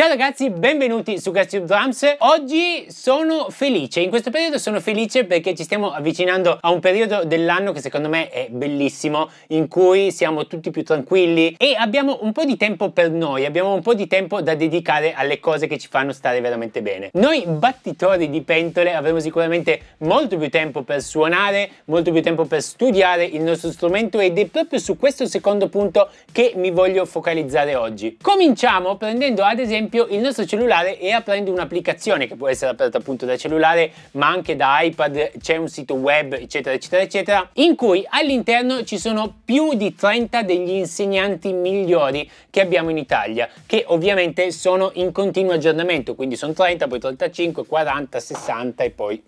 Ciao ragazzi, benvenuti su Gatsby Drums. Oggi sono felice, in questo periodo sono felice perché ci stiamo avvicinando a un periodo dell'anno che secondo me è bellissimo, in cui siamo tutti più tranquilli e abbiamo un po' di tempo per noi, abbiamo un po' di tempo da dedicare alle cose che ci fanno stare veramente bene. Noi battitori di pentole avremo sicuramente molto più tempo per suonare, molto più tempo per studiare il nostro strumento ed è proprio su questo secondo punto che mi voglio focalizzare oggi. Cominciamo prendendo ad esempio esempio il nostro cellulare e aprendo un'applicazione che può essere aperta appunto da cellulare ma anche da iPad, c'è un sito web eccetera eccetera eccetera in cui all'interno ci sono più di 30 degli insegnanti migliori che abbiamo in Italia che ovviamente sono in continuo aggiornamento quindi sono 30 poi 35 40 60 e poi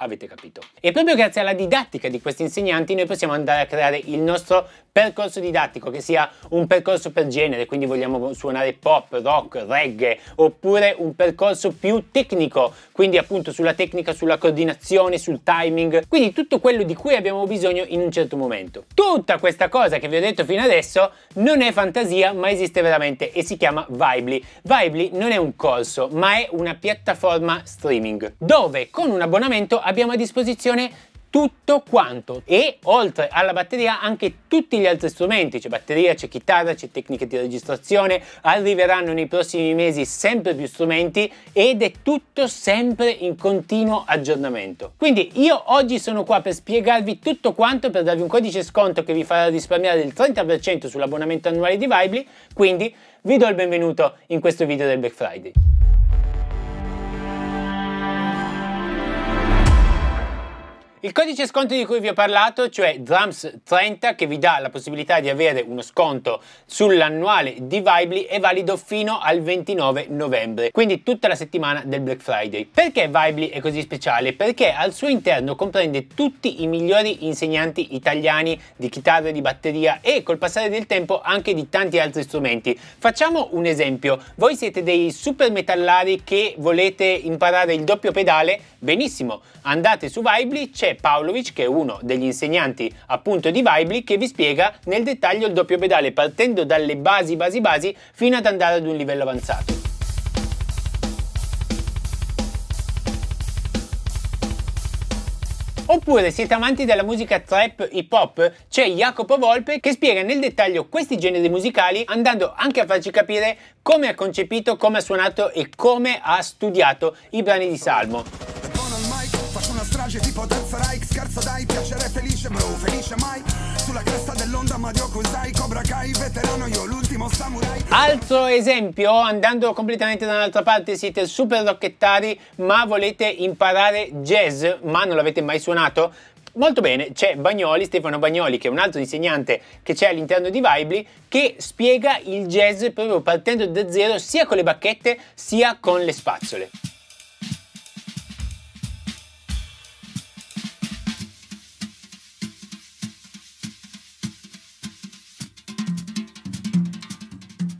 avete capito. E proprio grazie alla didattica di questi insegnanti noi possiamo andare a creare il nostro percorso didattico, che sia un percorso per genere, quindi vogliamo suonare pop, rock, reggae, oppure un percorso più tecnico, quindi appunto sulla tecnica, sulla coordinazione, sul timing, quindi tutto quello di cui abbiamo bisogno in un certo momento. Tutta questa cosa che vi ho detto fino adesso non è fantasia, ma esiste veramente e si chiama Vibly. Vibly non è un corso, ma è una piattaforma streaming, dove con un abbonamento abbiamo a disposizione tutto quanto e oltre alla batteria anche tutti gli altri strumenti c'è batteria, c'è chitarra, c'è tecniche di registrazione arriveranno nei prossimi mesi sempre più strumenti ed è tutto sempre in continuo aggiornamento quindi io oggi sono qua per spiegarvi tutto quanto per darvi un codice sconto che vi farà risparmiare il 30% sull'abbonamento annuale di Vibly quindi vi do il benvenuto in questo video del Black Friday Il codice sconto di cui vi ho parlato, cioè drums 30 che vi dà la possibilità di avere uno sconto sull'annuale di Vibly, è valido fino al 29 novembre, quindi tutta la settimana del Black Friday. Perché Vibly è così speciale? Perché al suo interno comprende tutti i migliori insegnanti italiani di chitarra, di batteria e col passare del tempo anche di tanti altri strumenti. Facciamo un esempio, voi siete dei super metallari che volete imparare il doppio pedale? Benissimo, andate su Vibly, c'è c'è Pavlovic che è uno degli insegnanti appunto di Weibli che vi spiega nel dettaglio il doppio pedale partendo dalle basi basi basi fino ad andare ad un livello avanzato. Oppure siete amanti della musica trap hip hop, c'è Jacopo Volpe che spiega nel dettaglio questi generi musicali andando anche a farci capire come ha concepito, come ha suonato e come ha studiato i brani di Salmo piace tipo danza Scherzo dai, piacere felice bro, felice mai Sulla cresta dell'onda Mario Kusai Cobra Kai, veterano io, l'ultimo samurai Altro esempio, andando completamente da un'altra parte Siete super rocchettari ma volete imparare jazz Ma non l'avete mai suonato? Molto bene, c'è Bagnoli, Stefano Bagnoli, che è un altro insegnante che c'è all'interno di Vibli, che spiega il jazz proprio partendo da zero sia con le bacchette sia con le spazzole.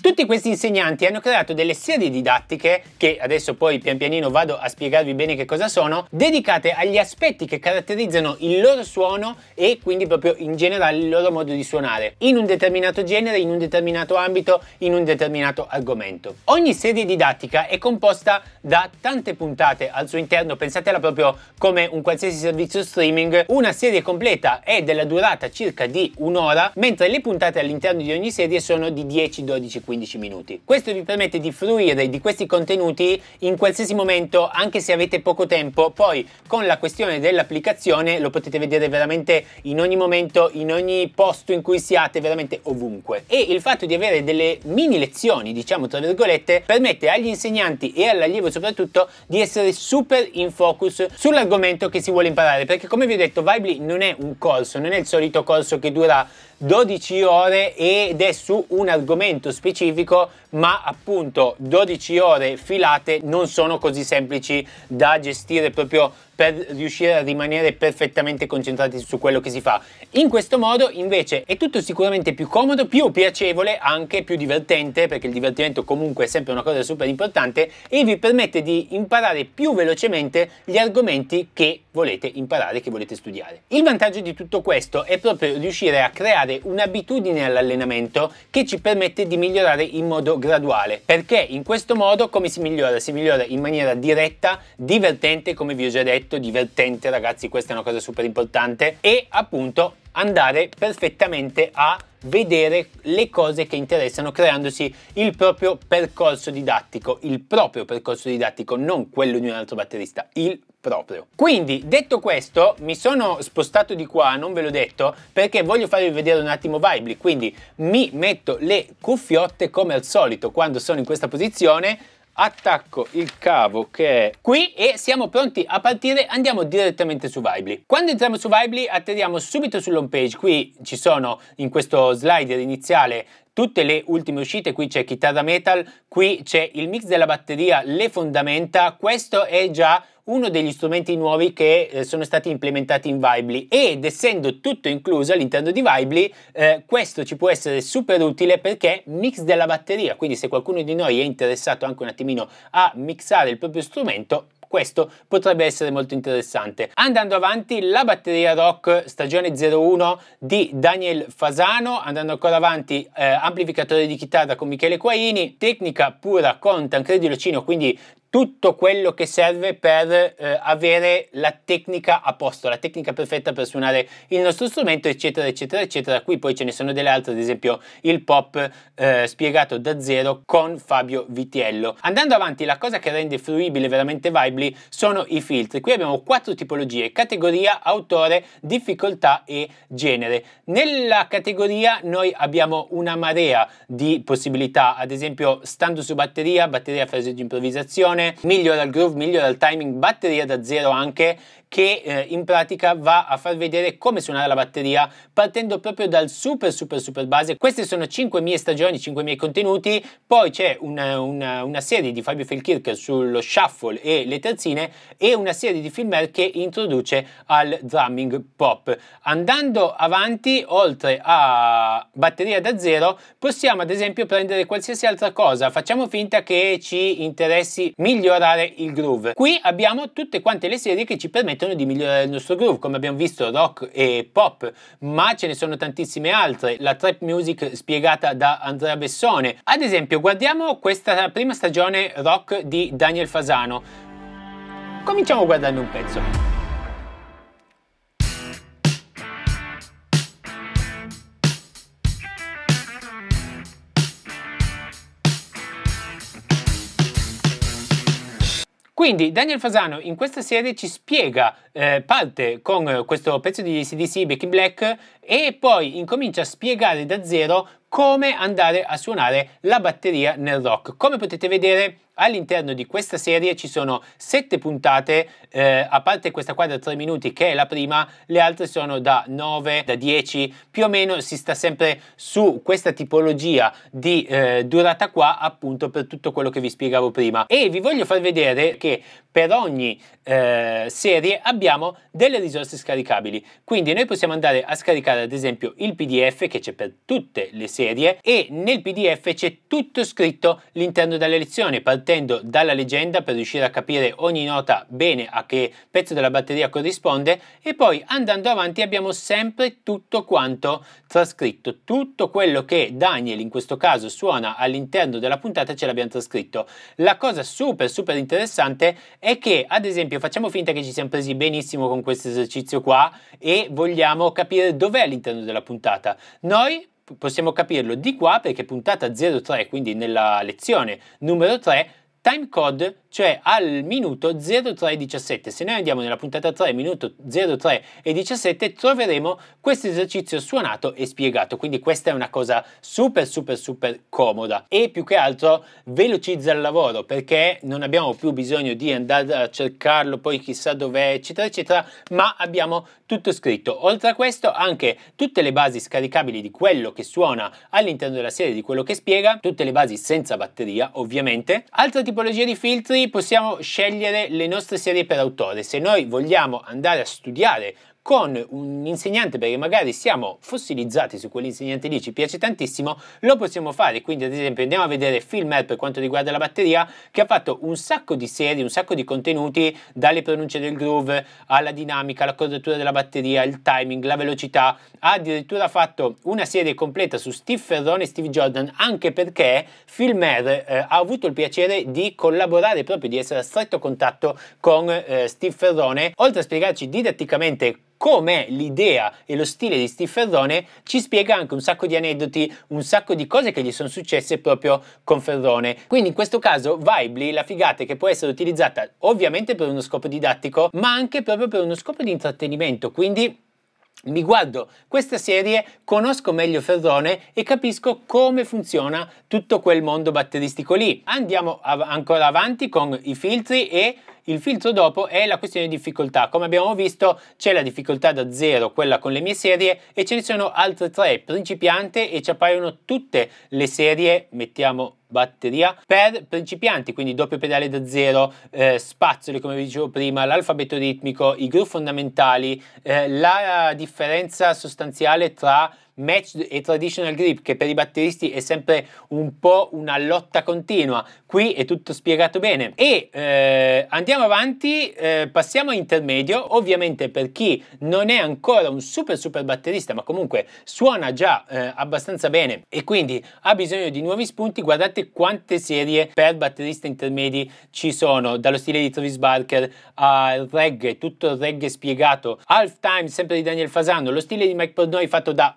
Tutti questi insegnanti hanno creato delle serie didattiche, che adesso poi pian pianino vado a spiegarvi bene che cosa sono, dedicate agli aspetti che caratterizzano il loro suono e quindi proprio in generale il loro modo di suonare, in un determinato genere, in un determinato ambito, in un determinato argomento. Ogni serie didattica è composta da tante puntate al suo interno, pensatela proprio come un qualsiasi servizio streaming, una serie completa è della durata circa di un'ora, mentre le puntate all'interno di ogni serie sono di 10, 12, 15 15 minuti. Questo vi permette di fruire di questi contenuti in qualsiasi momento, anche se avete poco tempo, poi con la questione dell'applicazione lo potete vedere veramente in ogni momento, in ogni posto in cui siate, veramente ovunque. E il fatto di avere delle mini lezioni, diciamo tra virgolette, permette agli insegnanti e all'allievo soprattutto di essere super in focus sull'argomento che si vuole imparare, perché come vi ho detto Vibly non è un corso, non è il solito corso che dura 12 ore ed è su un argomento specifico ma appunto 12 ore filate non sono così semplici da gestire proprio per riuscire a rimanere perfettamente concentrati su quello che si fa. In questo modo invece è tutto sicuramente più comodo, più piacevole, anche più divertente, perché il divertimento comunque è sempre una cosa super importante e vi permette di imparare più velocemente gli argomenti che volete imparare, che volete studiare. Il vantaggio di tutto questo è proprio riuscire a creare un'abitudine all'allenamento che ci permette di migliorare in modo graduale, perché in questo modo come si migliora? Si migliora in maniera diretta, divertente, come vi ho già detto, soggetto divertente, ragazzi, questa è una cosa super importante, e appunto andare perfettamente a vedere le cose che interessano creandosi il proprio percorso didattico, il proprio percorso didattico, non quello di un altro batterista, il proprio. Quindi, detto questo, mi sono spostato di qua, non ve l'ho detto, perché voglio farvi vedere un attimo Vibli, quindi mi metto le cuffiotte come al solito quando sono in questa posizione, attacco il cavo che è qui e siamo pronti a partire, andiamo direttamente su Vibly Quando entriamo su Vibly atterriamo subito sull'home page, qui ci sono in questo slider iniziale tutte le ultime uscite, qui c'è chitarra metal, qui c'è il mix della batteria, le fondamenta, questo è già uno degli strumenti nuovi che eh, sono stati implementati in Vibly ed essendo tutto incluso all'interno di Vibly eh, questo ci può essere super utile perché mix della batteria quindi se qualcuno di noi è interessato anche un attimino a mixare il proprio strumento questo potrebbe essere molto interessante. Andando avanti, la batteria rock stagione 01 di Daniel Fasano, andando ancora avanti, eh, amplificatore di chitarra con Michele Quaini, tecnica pura con Tancredi Lucino, quindi tutto quello che serve per eh, avere la tecnica a posto, la tecnica perfetta per suonare il nostro strumento, eccetera, eccetera, eccetera. Qui poi ce ne sono delle altre, ad esempio il pop eh, spiegato da zero con Fabio Vitiello. Andando avanti, la cosa che rende fruibile veramente Vibely sono i filtri. Qui abbiamo quattro tipologie, categoria, autore, difficoltà e genere. Nella categoria noi abbiamo una marea di possibilità, ad esempio stando su batteria, batteria, di improvvisazione, migliora il groove, migliora il timing, batteria da zero anche che eh, in pratica va a far vedere come suonare la batteria partendo proprio dal super super super base. Queste sono 5 mie stagioni, 5 miei contenuti, poi c'è una, una, una serie di Fabio Felkirk sullo shuffle e le terzine e una serie di Filmer che introduce al drumming pop. Andando avanti, oltre a batteria da zero, possiamo ad esempio prendere qualsiasi altra cosa, facciamo finta che ci interessi migliorare il groove. Qui abbiamo tutte quante le serie che ci permettono permettono di migliorare il nostro groove, come abbiamo visto rock e pop, ma ce ne sono tantissime altre, la trap music spiegata da Andrea Bessone. Ad esempio, guardiamo questa prima stagione rock di Daniel Fasano. Cominciamo guardando un pezzo. Quindi Daniel Fasano in questa serie ci spiega, eh, parte con eh, questo pezzo di CDC Becky Black e poi incomincia a spiegare da zero come andare a suonare la batteria nel rock. Come potete vedere All'interno di questa serie ci sono sette puntate, eh, a parte questa qua da tre minuti che è la prima, le altre sono da 9, da 10, più o meno si sta sempre su questa tipologia di eh, durata qua appunto per tutto quello che vi spiegavo prima. E vi voglio far vedere che per ogni eh, serie abbiamo delle risorse scaricabili, quindi noi possiamo andare a scaricare ad esempio il PDF che c'è per tutte le serie e nel PDF c'è tutto scritto l'interno della lezione, partendo dalla leggenda per riuscire a capire ogni nota bene a che pezzo della batteria corrisponde e poi andando avanti abbiamo sempre tutto quanto trascritto, tutto quello che Daniel in questo caso suona all'interno della puntata ce l'abbiamo trascritto. La cosa super super interessante è che ad esempio facciamo finta che ci siamo presi benissimo con questo esercizio qua e vogliamo capire dov'è all'interno della puntata. Noi possiamo capirlo di qua perché puntata 03, quindi nella lezione numero 3, time code, cioè al minuto 0317. Se noi andiamo nella puntata 3, minuto 03 e 17, troveremo questo esercizio suonato e spiegato. Quindi questa è una cosa super super super comoda e più che altro velocizza il lavoro perché non abbiamo più bisogno di andare a cercarlo poi chissà dov'è eccetera eccetera, ma abbiamo tutto scritto. Oltre a questo anche tutte le basi scaricabili di quello che suona all'interno della serie, di quello che spiega, tutte le basi senza batteria ovviamente. Altra tipo tipologia di filtri possiamo scegliere le nostre serie per autore. Se noi vogliamo andare a studiare con un insegnante, perché magari siamo fossilizzati su quell'insegnante lì, ci piace tantissimo, lo possiamo fare. Quindi, ad esempio, andiamo a vedere Filmer per quanto riguarda la batteria, che ha fatto un sacco di serie, un sacco di contenuti, dalle pronunce del groove alla dinamica, alla quadratura della batteria, il timing, la velocità. Ha addirittura fatto una serie completa su Steve Ferrone e Steve Jordan, anche perché Filmer eh, ha avuto il piacere di collaborare proprio, di essere a stretto contatto con eh, Steve Ferrone, oltre a spiegarci didatticamente com'è l'idea e lo stile di Steve Ferrone ci spiega anche un sacco di aneddoti, un sacco di cose che gli sono successe proprio con Ferrone. Quindi in questo caso Vibly, la figata che può essere utilizzata ovviamente per uno scopo didattico, ma anche proprio per uno scopo di intrattenimento, quindi mi guardo questa serie, conosco meglio Ferrone e capisco come funziona tutto quel mondo batteristico lì. Andiamo av- ancora avanti con i filtri e il filtro dopo è la questione di difficoltà. Come abbiamo visto c'è la difficoltà da zero, quella con le mie serie, e ce ne sono altre tre, principiante e ci appaiono tutte le serie, mettiamo batteria per principianti, quindi doppio pedale da zero, eh, spazzoli come vi dicevo prima, l'alfabeto ritmico, i groove fondamentali, eh, la differenza sostanziale tra match e traditional grip che per i batteristi è sempre un po' una lotta continua qui è tutto spiegato bene e eh, andiamo avanti eh, passiamo a intermedio ovviamente per chi non è ancora un super super batterista ma comunque suona già eh, abbastanza bene e quindi ha bisogno di nuovi spunti guardate quante serie per batterista intermedi ci sono dallo stile di Travis Barker al reggae tutto il reggae spiegato half time sempre di Daniel Fasano lo stile di Mike Portnoy fatto da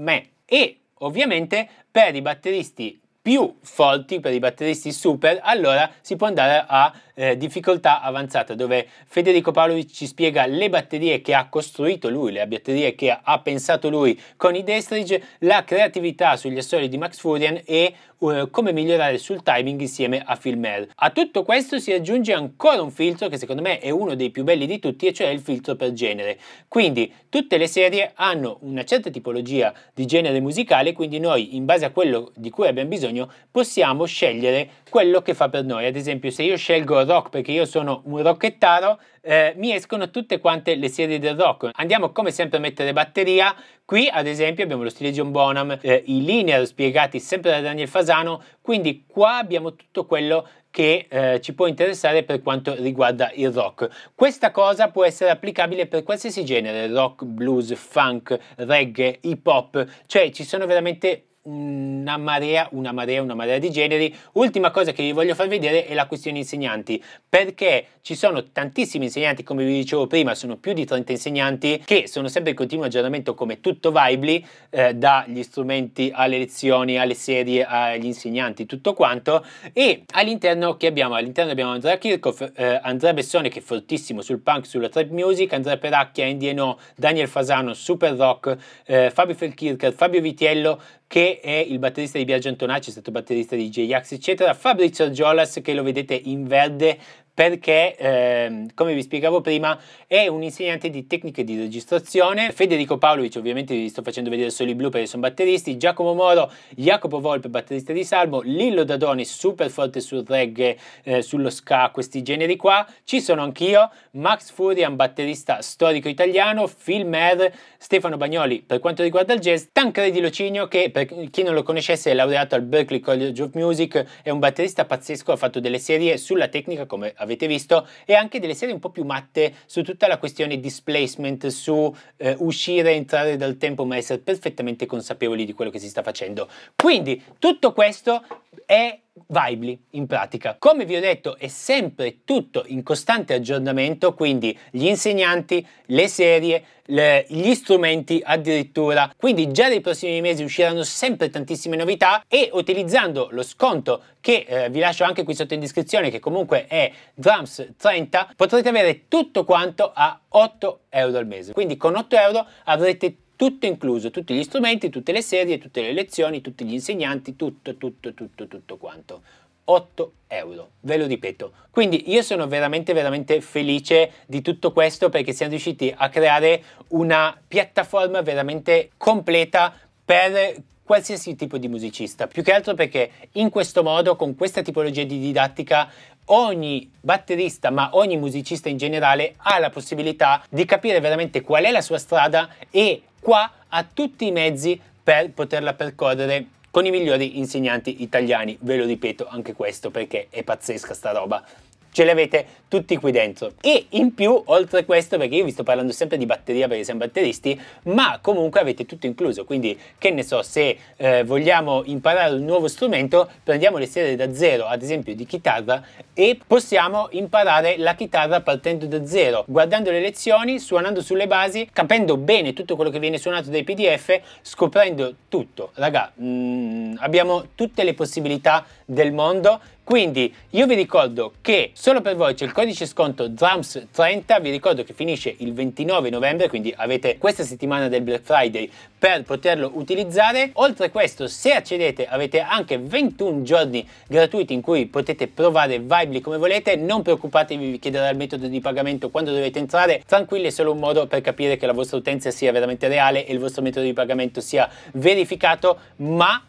me. E ovviamente per i batteristi più forti, per i batteristi super, allora si può andare a eh, difficoltà avanzata, dove Federico Paolo ci spiega le batterie che ha costruito lui, le batterie che ha pensato lui con i Destridge, la creatività sugli assoli di Max Furian e uh, come migliorare sul timing insieme a Phil Mer. A tutto questo si aggiunge ancora un filtro che secondo me è uno dei più belli di tutti, e cioè il filtro per genere. Quindi tutte le serie hanno una certa tipologia di genere musicale, quindi noi in base a quello di cui abbiamo bisogno possiamo scegliere quello che fa per noi. Ad esempio se io scelgo rock perché io sono un rockettaro, eh, mi escono tutte quante le serie del rock. Andiamo come sempre a mettere batteria. Qui ad esempio abbiamo lo stile John Bonham, eh, i linear spiegati sempre da Daniel Fasano, quindi qua abbiamo tutto quello che eh, ci può interessare per quanto riguarda il rock. Questa cosa può essere applicabile per qualsiasi genere, rock, blues, funk, reggae, hip hop, cioè ci sono veramente una marea, una marea, una marea di generi. Ultima cosa che vi voglio far vedere è la questione insegnanti, perché ci sono tantissimi insegnanti, come vi dicevo prima, sono più di 30 insegnanti che sono sempre in continuo aggiornamento come tutto Vibely, eh, dagli strumenti alle lezioni, alle serie, agli insegnanti, tutto quanto. E all'interno che abbiamo? All'interno abbiamo Andrea Kirchhoff, eh, Andrea Bessone che è fortissimo sul punk, sulla trap music, Andrea Peracchia, Indieno, Daniel Fasano, Super Rock, eh, Fabio Felkirker, Fabio Vitiello, che è il batterista di Biagio Antonacci, è stato batterista di J-Ax, eccetera, Fabrizio Giolas che lo vedete in verde perché, eh, come vi spiegavo prima, è un insegnante di tecniche di registrazione. Federico Paolovic, ovviamente vi sto facendo vedere solo i blu perché sono batteristi, Giacomo Moro, Jacopo Volpe, batterista di Salmo, Lillo Dadoni, super forte sul reggae, eh, sullo ska, questi generi qua. Ci sono anch'io, Max Furian, batterista storico italiano, Phil Filmer, Stefano Bagnoli per quanto riguarda il jazz, Tancredi Locinio che per chi non lo conoscesse è laureato al Berklee College of Music, è un batterista pazzesco, ha fatto delle serie sulla tecnica come avete avete visto, e anche delle serie un po' più matte su tutta la questione displacement, su eh, uscire e entrare dal tempo, ma essere perfettamente consapevoli di quello che si sta facendo. Quindi tutto questo è Vibely in pratica. Come vi ho detto è sempre tutto in costante aggiornamento, quindi gli insegnanti, le serie, le, gli strumenti addirittura. Quindi già nei prossimi mesi usciranno sempre tantissime novità e utilizzando lo sconto che eh, vi lascio anche qui sotto in descrizione che comunque è Drums 30 potrete avere tutto quanto a 8 euro al mese. Quindi con 8 euro avrete tutto incluso, tutti gli strumenti, tutte le serie, tutte le lezioni, tutti gli insegnanti, tutto, tutto, tutto, tutto quanto. 8 euro, ve lo ripeto. Quindi io sono veramente veramente felice di tutto questo perché siamo riusciti a creare una piattaforma veramente completa per qualsiasi tipo di musicista, più che altro perché in questo modo, con questa tipologia di didattica, ogni batterista, ma ogni musicista in generale, ha la possibilità di capire veramente qual è la sua strada e qua ha tutti i mezzi per poterla percorrere con i migliori insegnanti italiani. Ve lo ripeto anche questo perché è pazzesca sta roba ce li avete tutti qui dentro. E in più, oltre a questo, perché io vi sto parlando sempre di batteria perché siamo batteristi, ma comunque avete tutto incluso, quindi che ne so, se eh, vogliamo imparare un nuovo strumento, prendiamo le serie da zero, ad esempio di chitarra, e possiamo imparare la chitarra partendo da zero, guardando le lezioni, suonando sulle basi, capendo bene tutto quello che viene suonato dai PDF, scoprendo tutto. Raga, mm, abbiamo tutte le possibilità del mondo quindi io vi ricordo che solo per voi c'è il codice sconto drams 30 vi ricordo che finisce il 29 novembre, quindi avete questa settimana del Black Friday per poterlo utilizzare. Oltre a questo, se accedete avete anche 21 giorni gratuiti in cui potete provare Vibly come volete, non preoccupatevi, vi chiederà il metodo di pagamento quando dovete entrare, tranquilli è solo un modo per capire che la vostra utenza sia veramente reale e il vostro metodo di pagamento sia verificato, ma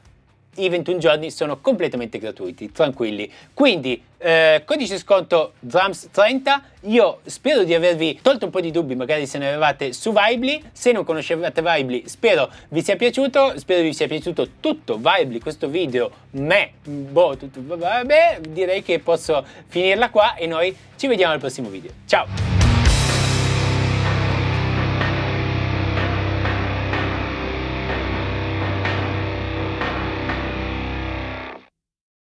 i 21 giorni sono completamente gratuiti, tranquilli. Quindi, eh, codice sconto DRUMS30, io spero di avervi tolto un po' di dubbi, magari se ne avevate su Vibly. se non conoscevate Vibly, spero vi sia piaciuto, spero vi sia piaciuto tutto Vibly, questo video, me, boh, tutto, vabbè, direi che posso finirla qua e noi ci vediamo al prossimo video, ciao!